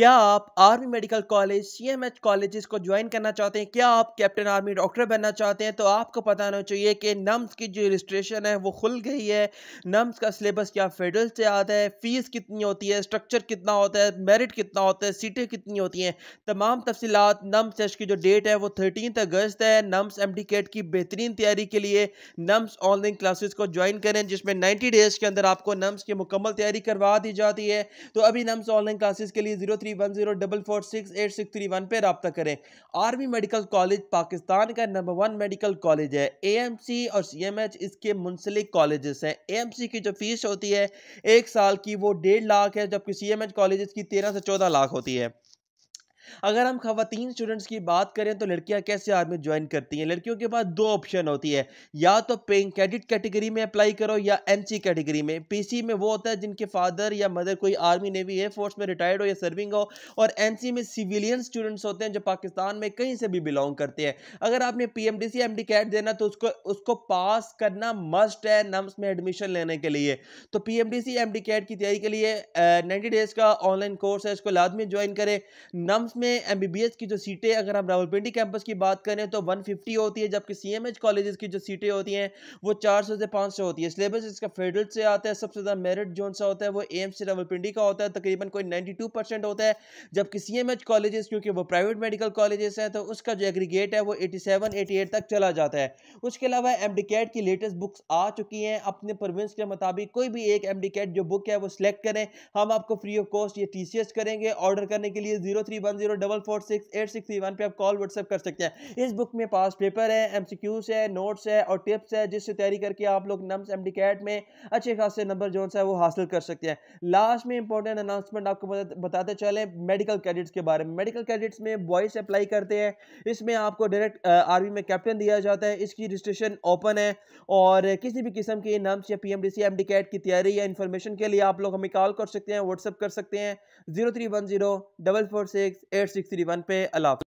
क्या आप army medical college C M H colleges को ज्वाइन करना चाहते हैं क्या आप कैप्टन आर्मी डॉक्टर बनना चाहते हैं तो आपको पता होना चाहिए कि नम्स की जो रजिस्ट्रेशन है वो खुल गई है नम्स का सिलेबस क्या फेडरल से आता है फ़ीस कितनी होती है स्ट्रक्चर कितना होता है मेरिट कितना होता है सीटें कितनी होती हैं तमाम तफसीत नम्स टेस्ट की जो डेट है वो थर्टीन अगस्त है नम्स एम की बेहतरीन तैयारी के लिए नम्स ऑनलाइन क्लासेस को ज्वाइन करें जिसमें नाइन्टी डेज़ के अंदर आपको नम्स की मुकम्मल तैयारी करवा दी जाती है तो अभी नम्स ऑनलाइन क्लासेस के लिए zero three three one zero double four six eight six three one पर रबता करें आर्मी मेडिकल कॉलेज पाकिस्तान का नंबर वन मेडिकल कॉलेज है ए एम सी और सी एम एच इसके मुंसलिक कॉलेजेस हैं ए एम सी की जो फीस होती है एक साल की वो डेढ़ लाख है जबकि सी एम एच कॉलेज की तेरह से चौदह लाख होती है अगर हम खातन स्टूडेंट्स की बात करें तो लड़कियां कैसे आर्मी ज्वाइन करती हैं लड़कियों के पास दो ऑप्शन होती है या तो पेइंग कैडिट कैटेगरी में अप्लाई करो या एम कैटेगरी में पी में वो होता है जिनके फादर या मदर कोई आर्मी नेवी एयरफोर्स में रिटायर्ड हो या सर्विंग हो और एन में सिविलियन स्टूडेंट्स होते हैं जो पाकिस्तान में कहीं से भी बिलोंग करते हैं अगर आपने P M D C CAT देना तो उसको उसको पास करना मस्ट है नम्स में एडमिशन लेने के लिए तो P M D C CAT की तैयारी के लिए नाइन्टी डेज का ऑनलाइन कोर्स है इसको लाजमी ज्वाइन करें नम्स में एम की जो सीटें अगर हम रावलपिंडी कैंपस की बात करें तो 150 होती है जबकि सी एम कॉलेजेस की जो सीटें होती हैं वो 400 से 500 होती है सिलेबस इसका फेडरल से आता है सबसे ज़्यादा मेरिट जोन सा होता है वो एम्स से रावलपिंडी का होता है तकरीबन कोई 92 परसेंट होता है जबकि सी एम कॉलेजेस क्योंकि वो प्राइवेट मेडिकल कॉलेजेस हैं तो उसका जो एग्रीगेट है वो एटी सेवन तक चला जाता है उसके अलावा एम की लेटेस्ट बुक्स आ चुकी हैं अपने प्रोविंस के मुताबिक कोई भी एक एम जो बुक है वो सिलेक्ट करें हम आपको फ्री ऑफ कॉस्ट ये टी करेंगे ऑर्डर करने के लिए zero zero double four six eight six three one पर आप कॉल व्हाट्सअप कर सकते हैं इस बुक में पास पेपर है एम सी क्यूज़ है नोट्स है और टिप्स है जिससे तैयारी करके आप लोग नम्स एम डी कैट में अच्छे खासे नंबर जो है वो हासिल कर सकते हैं लास्ट में इंपॉर्टेंट अनाउंसमेंट आपको बताते चले मेडिकल कैडेट्स के बारे में मेडिकल कैडेट्स में बॉयस अप्लाई करते हैं इसमें आपको डायरेक्ट आर्मी में कैप्टन दिया जाता है इसकी रजिस्ट्रेशन ओपन है और किसी भी किस्म की नम्स या P M D C M D CAT की तैयारी या इन्फॉर्मेशन के लिए आप लोग हमें कॉल कर सकते हैं व्हाट्सअप कर सकते हैं zero three one zero double four six eight eight six three one पे अलाफ